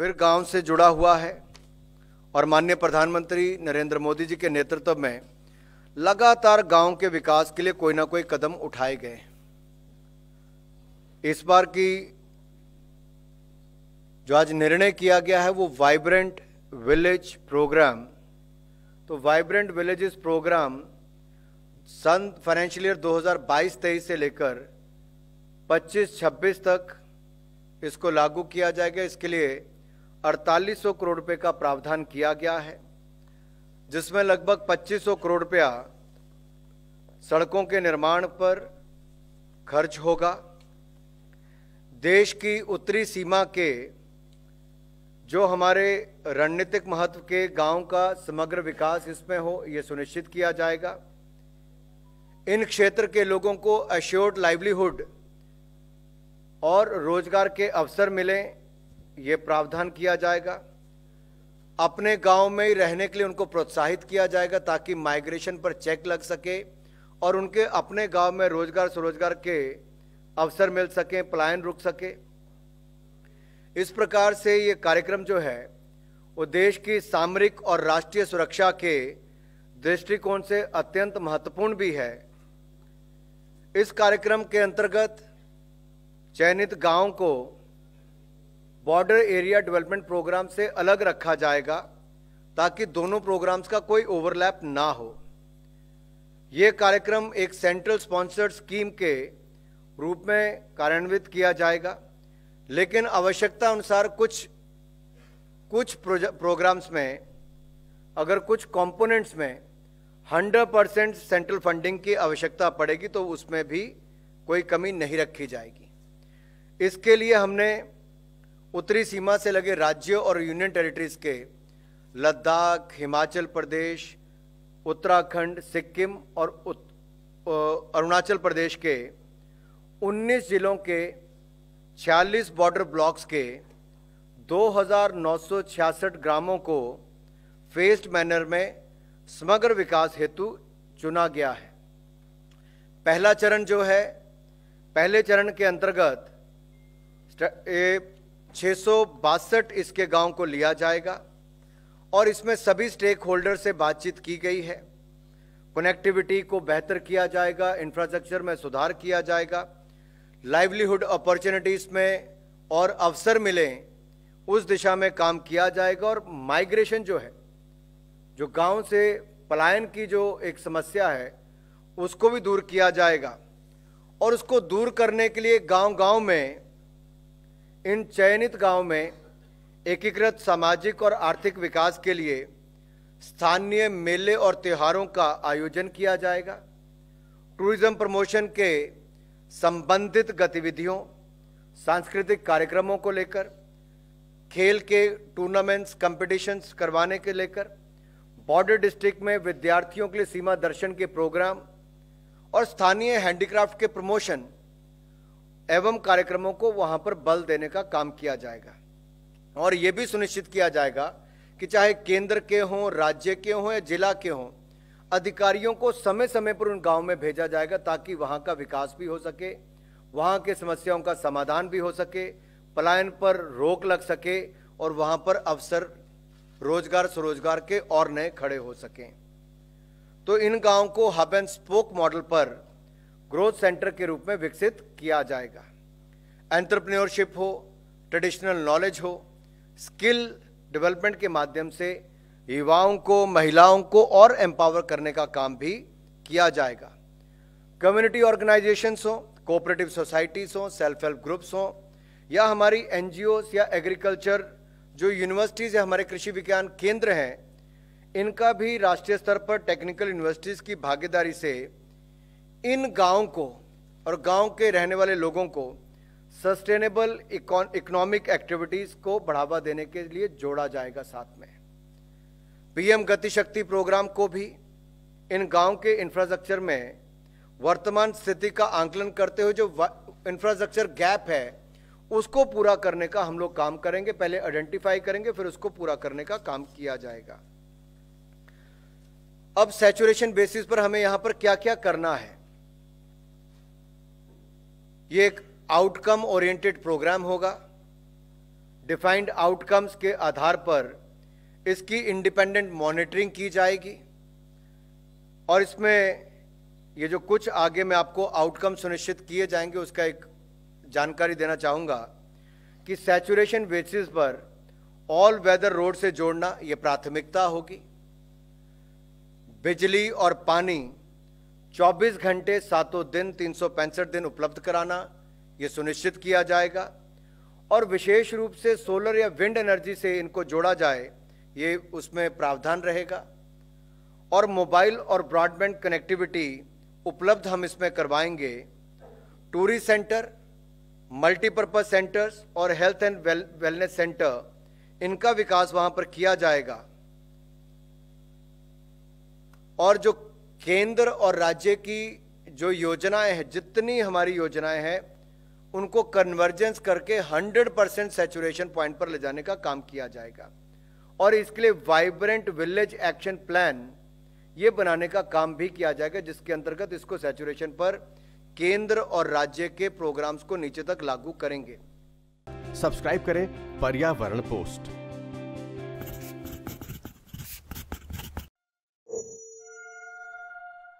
फिर गांव से जुड़ा हुआ है और माननीय प्रधानमंत्री नरेंद्र मोदी जी के नेतृत्व में लगातार गांव के विकास के लिए कोई ना कोई कदम उठाए गए इस बार की जो आज निर्णय किया गया है वो वाइब्रेंट विलेज प्रोग्राम तो वाइब्रेंट विलेजेस प्रोग्राम सन फाइनेंशियल ईयर 2022-23 से लेकर 25-26 तक इसको लागू किया जाएगा इसके लिए अड़तालीस करोड़ रुपए का प्रावधान किया गया है जिसमें लगभग 2500 करोड़ रुपया सड़कों के निर्माण पर खर्च होगा देश की उत्तरी सीमा के जो हमारे रणनीतिक महत्व के गांव का समग्र विकास इसमें हो ये सुनिश्चित किया जाएगा इन क्षेत्र के लोगों को अश्योर्ड लाइवलीहुड और रोजगार के अवसर मिलें ये प्रावधान किया जाएगा अपने गांव में ही रहने के लिए उनको प्रोत्साहित किया जाएगा ताकि माइग्रेशन पर चेक लग सके और उनके अपने गांव में रोजगार स्वरोजगार के अवसर मिल सके पलायन रुक सके इस प्रकार से ये कार्यक्रम जो है वो देश की सामरिक और राष्ट्रीय सुरक्षा के दृष्टिकोण से अत्यंत महत्वपूर्ण भी है इस कार्यक्रम के अंतर्गत चयनित गांव को बॉर्डर एरिया डेवलपमेंट प्रोग्राम से अलग रखा जाएगा ताकि दोनों प्रोग्राम्स का कोई ओवरलैप ना हो ये कार्यक्रम एक सेंट्रल स्पॉन्सर्ड स्कीम के रूप में कार्यान्वित किया जाएगा लेकिन आवश्यकता अनुसार कुछ कुछ प्रोग्राम्स में अगर कुछ कंपोनेंट्स में 100 परसेंट सेंट्रल फंडिंग की आवश्यकता पड़ेगी तो उसमें भी कोई कमी नहीं रखी जाएगी इसके लिए हमने उत्तरी सीमा से लगे राज्य और यूनियन टेरिटरीज के लद्दाख हिमाचल प्रदेश उत्तराखंड सिक्किम और अरुणाचल प्रदेश के 19 जिलों के 46 बॉर्डर ब्लॉक्स के 2,966 ग्रामों को फेस्ड मैनर में समग्र विकास हेतु चुना गया है पहला चरण जो है पहले चरण के अंतर्गत छः इसके गांव को लिया जाएगा और इसमें सभी स्टेक होल्डर से बातचीत की गई है कनेक्टिविटी को बेहतर किया जाएगा इंफ्रास्ट्रक्चर में सुधार किया जाएगा लाइवलीहुड अपॉर्चुनिटीज़ में और अवसर मिलें उस दिशा में काम किया जाएगा और माइग्रेशन जो है जो गांव से पलायन की जो एक समस्या है उसको भी दूर किया जाएगा और उसको दूर करने के लिए गांव-गांव में इन चयनित गांव में एकीकृत सामाजिक और आर्थिक विकास के लिए स्थानीय मेले और त्योहारों का आयोजन किया जाएगा टूरिज्म प्रमोशन के संबंधित गतिविधियों सांस्कृतिक कार्यक्रमों को लेकर खेल के टूर्नामेंट्स कंपटीशंस करवाने के लेकर बॉर्डर डिस्ट्रिक्ट में विद्यार्थियों के लिए सीमा दर्शन के प्रोग्राम और स्थानीय हैंडीक्राफ्ट के प्रमोशन एवं कार्यक्रमों को वहां पर बल देने का काम किया जाएगा और यह भी सुनिश्चित किया जाएगा कि चाहे केंद्र के हों राज्य के हों या जिला के हों अधिकारियों को समय समय पर उन गांव में भेजा जाएगा ताकि वहां का विकास भी हो सके वहां के समस्याओं का समाधान भी हो सके पलायन पर रोक लग सके और वहां पर अवसर रोजगार स्वरोजगार के और नए खड़े हो सकें तो इन गांव को हब एंड स्पोक मॉडल पर ग्रोथ सेंटर के रूप में विकसित किया जाएगा एंटरप्रेन्योरशिप हो ट्रेडिशनल नॉलेज हो स्किल डेवलपमेंट के माध्यम से युवाओं को महिलाओं को और एम्पावर करने का काम भी किया जाएगा कम्युनिटी ऑर्गेनाइजेशंस हो कोऑपरेटिव सोसाइटीज़ हों सेल्फ हेल्प ग्रुप्स हों या हमारी एन या एग्रीकल्चर जो यूनिवर्सिटीज़ या हमारे कृषि विज्ञान केंद्र हैं इनका भी राष्ट्रीय स्तर पर टेक्निकल यूनिवर्सिटीज़ की भागीदारी से इन गाँव को और गाँव के रहने वाले लोगों को सस्टेनेबल इकोनॉमिक एक्टिविटीज़ को बढ़ावा देने के लिए जोड़ा जाएगा साथ में पीएम गतिशक्ति प्रोग्राम को भी इन गांव के इंफ्रास्ट्रक्चर में वर्तमान स्थिति का आंकलन करते हुए जो इंफ्रास्ट्रक्चर गैप है उसको पूरा करने का हम लोग काम करेंगे पहले आइडेंटिफाई करेंगे फिर उसको पूरा करने का काम किया जाएगा अब सैचुरेशन बेसिस पर हमें यहां पर क्या क्या करना है ये एक आउटकम ओरिएंटेड प्रोग्राम होगा डिफाइंड आउटकम्स के आधार पर इसकी इंडिपेंडेंट मॉनिटरिंग की जाएगी और इसमें ये जो कुछ आगे मैं आपको आउटकम सुनिश्चित किए जाएंगे उसका एक जानकारी देना चाहूँगा कि सैचुरेशन बेसिस पर ऑल वेदर रोड से जोड़ना ये प्राथमिकता होगी बिजली और पानी 24 घंटे सातों दिन तीन दिन उपलब्ध कराना ये सुनिश्चित किया जाएगा और विशेष रूप से सोलर या विंड एनर्जी से इनको जोड़ा जाए ये उसमें प्रावधान रहेगा और मोबाइल और ब्रॉडबैंड कनेक्टिविटी उपलब्ध हम इसमें करवाएंगे टूरिस्ट सेंटर मल्टीपर्पज सेंटर्स और हेल्थ एंड वेलनेस सेंटर इनका विकास वहाँ पर किया जाएगा और जो केंद्र और राज्य की जो योजनाएं हैं जितनी हमारी योजनाएं हैं उनको कन्वर्जेंस करके 100 परसेंट सेचुरेशन पॉइंट पर ले जाने का काम किया जाएगा और इसके लिए वाइब्रेंट विलेज एक्शन प्लान ये बनाने का काम भी किया जाएगा जिसके अंतर्गत इसको सेचुरेशन पर केंद्र और राज्य के प्रोग्राम्स को नीचे तक लागू करेंगे सब्सक्राइब करें पर्यावरण पोस्ट